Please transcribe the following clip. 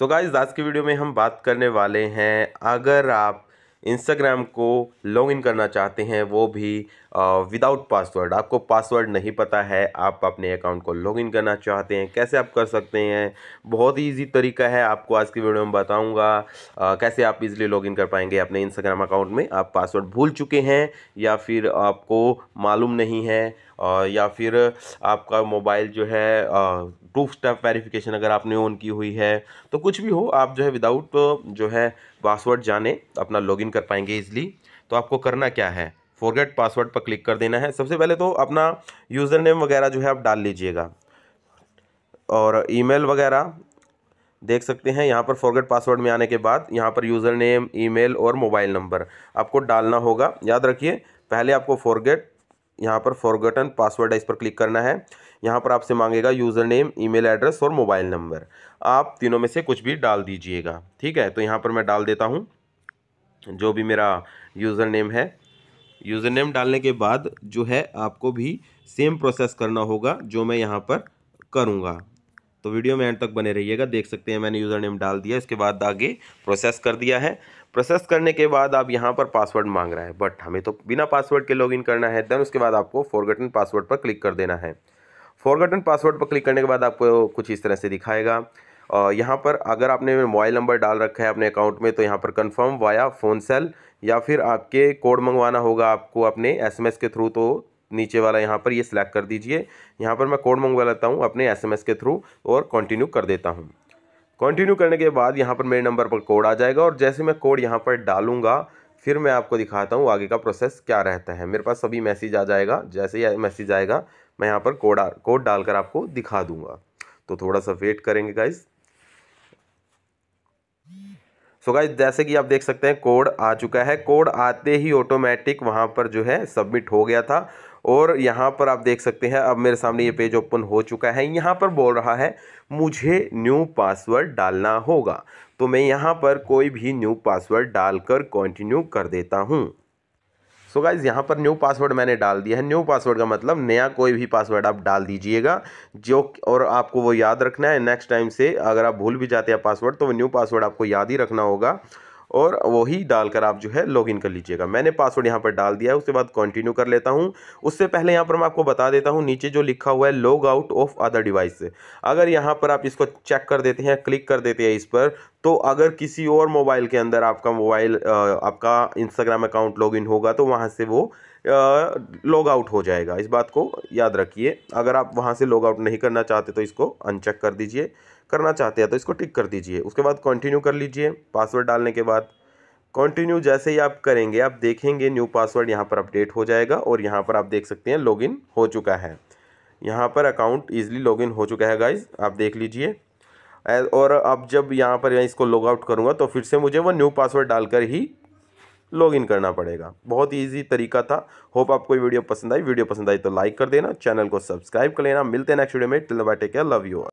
तो गाइज आज की वीडियो में हम बात करने वाले हैं अगर आप इंस्टाग्राम को लॉग इन करना चाहते हैं वो भी विदाउट पासवर्ड आपको पासवर्ड नहीं पता है आप अपने अकाउंट को लॉग इन करना चाहते हैं कैसे आप कर सकते हैं बहुत ही ईजी तरीका है आपको आज की वीडियो में बताऊंगा कैसे आप इजीली लॉग इन कर पाएंगे अपने इंस्टाग्राम अकाउंट में आप पासवर्ड भूल चुके हैं या फिर आपको मालूम नहीं है आ, या फिर आपका मोबाइल जो है टू स्टेप वेरिफिकेशन अगर आपने ऑन की हुई है तो कुछ भी हो आप जो है विदाउट जो है पासवर्ड जाने अपना लॉगिन लॉगिन कर पाएंगे ईजिली तो आपको करना क्या है फॉरगेट पासवर्ड पर क्लिक कर देना है सबसे पहले तो अपना यूज़र नेम वगैरह जो है आप डाल लीजिएगा और ईमेल वगैरह देख सकते हैं यहाँ पर फॉरगेट पासवर्ड में आने के बाद यहाँ पर यूज़र नेम ईमेल और मोबाइल नंबर आपको डालना होगा याद रखिए पहले आपको फॉरगेट यहाँ पर फॉरगटन पासवर्ड है इस पर क्लिक करना है यहाँ पर आपसे मांगेगा यूज़र नेम ईमेल एड्रेस और मोबाइल नंबर आप तीनों में से कुछ भी डाल दीजिएगा ठीक है तो यहाँ पर मैं डाल देता हूँ जो भी मेरा यूज़र नेम है यूज़र नेम डालने के बाद जो है आपको भी सेम प्रोसेस करना होगा जो मैं यहाँ पर करूँगा तो वीडियो में एंड तक बने रहिएगा देख सकते हैं मैंने यूज़र नेम डाल दिया इसके बाद आगे प्रोसेस कर दिया है प्रोसेस करने के बाद आप यहाँ पर पासवर्ड मांग रहा है बट हमें तो बिना पासवर्ड के लॉगिन करना है देन उसके बाद आपको फॉरगटन पासवर्ड पर क्लिक कर देना है फॉरगटन पासवर्ड पर क्लिक करने के बाद आपको कुछ इस तरह से दिखाएगा यहाँ पर अगर आपने मोबाइल नंबर डाल रखा है अपने अकाउंट में तो यहाँ पर कंफर्म वाया फ़ोन सेल या फिर आपके कोड मंगवाना होगा आपको अपने एसएमएस के थ्रू तो नीचे वाला यहाँ पर ये यह सिलेक्ट कर दीजिए यहाँ पर मैं कोड मंगवा लेता हूँ अपने एस के थ्रू और कंटिन्यू कर देता हूँ कंटिन्यू करने के बाद यहाँ पर मेरे नंबर पर कोड आ जाएगा और जैसे मैं कोड यहाँ पर डालूँगा फिर मैं आपको दिखाता हूँ आगे का प्रोसेस क्या रहता है मेरे पास सभी मैसेज आ जाएगा जैसे ही मैसेज आएगा मैं यहाँ पर कोड कोड डालकर आपको दिखा दूँगा तो थोड़ा सा वेट करेंगे गाइज़ सो गाइज जैसे कि आप देख सकते हैं कोड आ चुका है कोड आते ही ऑटोमेटिक वहाँ पर जो है सबमिट हो गया था और यहाँ पर आप देख सकते हैं अब मेरे सामने ये पेज ओपन हो चुका है यहाँ पर बोल रहा है मुझे न्यू पासवर्ड डालना होगा तो मैं यहाँ पर कोई भी न्यू पासवर्ड डालकर कंटिन्यू कर देता हूँ सो so गाइज़ यहाँ पर न्यू पासवर्ड मैंने डाल दिया है न्यू पासवर्ड का मतलब नया कोई भी पासवर्ड आप डाल दीजिएगा जो और आपको वो याद रखना है नेक्स्ट टाइम से अगर आप भूल भी जाते हैं पासवर्ड तो वो न्यू पासवर्ड आपको याद ही रखना होगा और वही डालकर आप जो है लॉगिन कर लीजिएगा मैंने पासवर्ड यहाँ पर डाल दिया है उसके बाद कंटिन्यू कर लेता हूँ उससे पहले यहाँ पर मैं आपको बता देता हूँ नीचे जो लिखा हुआ है log out of other device अगर यहाँ पर आप इसको चेक कर देते हैं क्लिक कर देते हैं इस पर तो अगर किसी और मोबाइल के अंदर आपका मोबाइल आपका इंस्टाग्राम अकाउंट लॉगिन होगा तो वहाँ से वो लॉग आउट हो जाएगा इस बात को याद रखिए अगर आप वहाँ से लॉग आउट नहीं करना चाहते तो इसको अनचेक कर दीजिए करना चाहते हैं तो इसको टिक कर दीजिए उसके बाद कंटिन्यू कर लीजिए पासवर्ड डालने के बाद कंटिन्यू जैसे ही आप करेंगे आप देखेंगे न्यू पासवर्ड यहाँ पर अपडेट हो जाएगा और यहाँ पर आप देख सकते हैं लॉगिन हो चुका है यहाँ पर अकाउंट ईज़िली लॉगिन हो चुका है गाइज आप देख लीजिए और अब जब यहाँ पर मैं इसको लॉगआउट करूँगा तो फिर से मुझे वो न्यू पासवर्ड डालकर ही लॉग इन करना पड़ेगा बहुत ही ईजी तरीका था होप आपको वीडियो पसंद आई वीडियो पसंद आई तो लाइक कर देना चैनल को सब्सक्राइब कर लेना मिलते हैं नेक्स्ट वीडियो में till bye take care love you